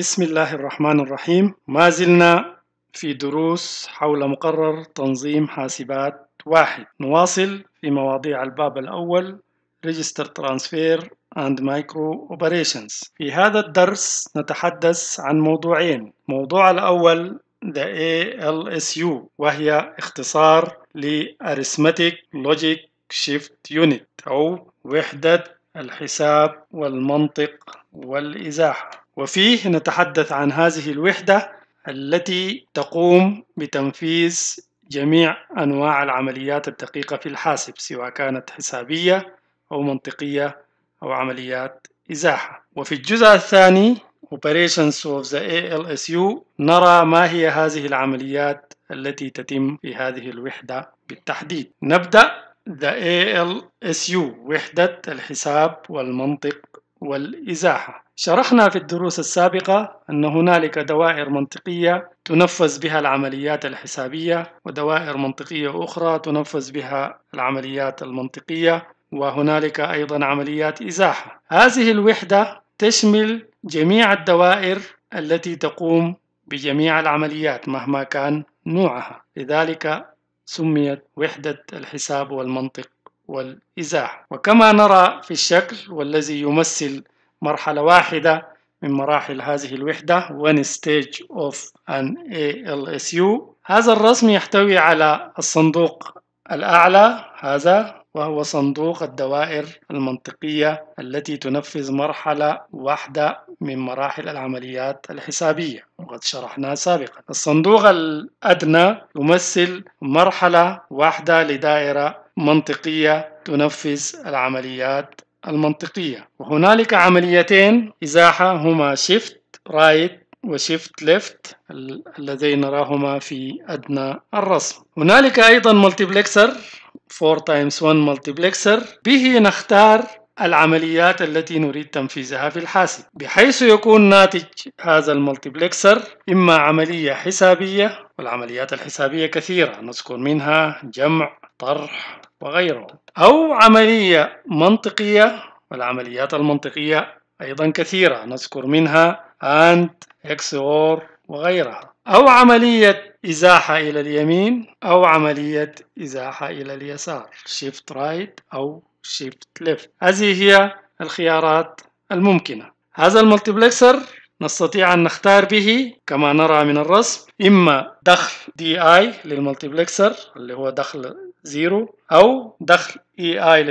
بسم الله الرحمن الرحيم ما زلنا في دروس حول مقرر تنظيم حاسبات واحد نواصل في مواضيع الباب الأول Register Transfer and Micro Operations في هذا الدرس نتحدث عن موضوعين موضوع الأول the ALSU وهي اختصار ل Arithmetic Logic Shift Unit أو وحدة الحساب والمنطق والإزاحة وفيه نتحدث عن هذه الوحدة التي تقوم بتنفيذ جميع أنواع العمليات الدقيقة في الحاسب سواء كانت حسابية أو منطقية أو عمليات إزاحة وفي الجزء الثاني Operations of the ALSU نرى ما هي هذه العمليات التي تتم في هذه الوحدة بالتحديد نبدأ The ALSU وحدة الحساب والمنطق والإزاحة شرحنا في الدروس السابقة أن هنالك دوائر منطقية تنفذ بها العمليات الحسابية ودوائر منطقية أخرى تنفذ بها العمليات المنطقية وهنالك أيضا عمليات إزاحة هذه الوحدة تشمل جميع الدوائر التي تقوم بجميع العمليات مهما كان نوعها لذلك سميت وحدة الحساب والمنطق والإزاحة وكما نرى في الشكل والذي يمثل مرحلة واحدة من مراحل هذه الوحدة one stage of an ALSU هذا الرسم يحتوي على الصندوق الأعلى هذا وهو صندوق الدوائر المنطقية التي تنفذ مرحلة واحدة من مراحل العمليات الحسابية وقد شرحناه سابقا الصندوق الأدنى يمثل مرحلة واحدة لدائرة منطقية تنفذ العمليات المنطقية وهنالك عمليتين إزاحة هما شيفت رايت وشيفت ليفت اللذين نراهما في أدنى الرسم هنالك أيضا ملتيبلكسر 4 times 1 ملتيبلكسر به نختار العمليات التي نريد تنفيذها في الحاسب بحيث يكون ناتج هذا الملتيبلكسر إما عملية حسابية والعمليات الحسابية كثيرة نذكر منها جمع طرح وغيره أو عملية منطقية والعمليات المنطقية أيضا كثيرة نذكر منها أنت إكسور وغيرها أو عملية إزاحة إلى اليمين أو عملية إزاحة إلى اليسار شيفت رايت right أو شيفت ليفت هذه هي الخيارات الممكنة هذا الملتبلكسر نستطيع أن نختار به كما نرى من الرسم إما دخل دي آي للملتبلكسر اللي هو دخل 0 أو دخل اي اي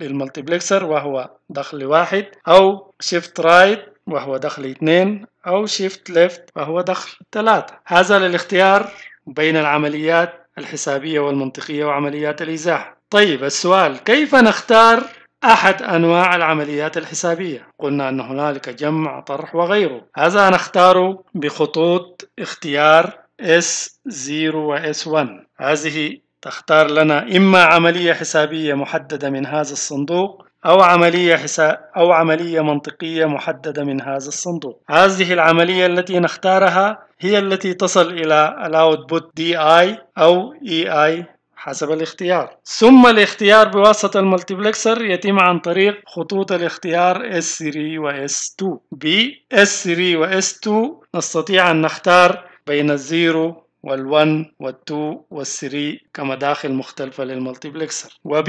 للملتيبلكسر وهو دخل واحد أو شيفت رايت وهو دخل اثنين أو شيفت ليفت وهو دخل ثلاثة هذا للاختيار بين العمليات الحسابية والمنطقية وعمليات الإزاحة طيب السؤال كيف نختار أحد أنواع العمليات الحسابية قلنا أن هنالك جمع طرح وغيره هذا نختاره بخطوط اختيار S0 و S1 هذه تختار لنا إما عملية حسابية محددة من هذا الصندوق أو عملية حساب أو عملية منطقية محددة من هذا الصندوق. هذه العملية التي نختارها هي التي تصل إلى الأوتبوت دي آي أو إي e آي حسب الاختيار ثم الاختيار بواسطة الملتبلكسر يتم عن طريق خطوط الاختيار S3 و S2 ب S3 و S2 نستطيع أن نختار بين الزيرو وال1 وال2 وال3 كمداخل مختلفة للمالتيبلكسر وب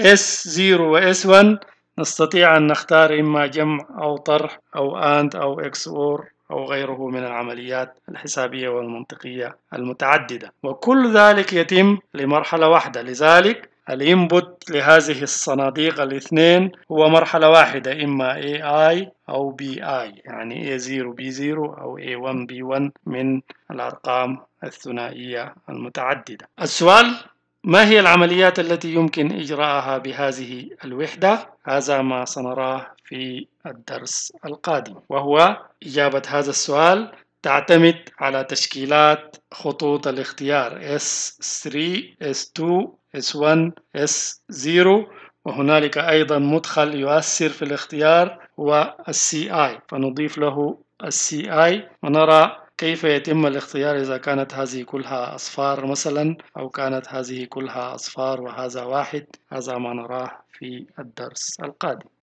S0 و S1 نستطيع أن نختار إما جمع أو طرح أو AND أو XOR أو غيره من العمليات الحسابية والمنطقية المتعددة وكل ذلك يتم لمرحلة واحدة لذلك الانبوت لهذه الصناديق الاثنين هو مرحلة واحدة إما اي أو اي يعني A0 B0 أو A1 B1 من الأرقام الثنائية المتعددة السؤال ما هي العمليات التي يمكن إجراءها بهذه الوحدة؟ هذا ما سنراه في الدرس القادم وهو إجابة هذا السؤال تعتمد على تشكيلات خطوط الاختيار S3, S2, S1 S0 وهنالك أيضا مدخل يؤثر في الاختيار هو CI فنضيف له CI ونرى كيف يتم الاختيار إذا كانت هذه كلها أصفار مثلا أو كانت هذه كلها أصفار وهذا واحد هذا ما نراه في الدرس القادم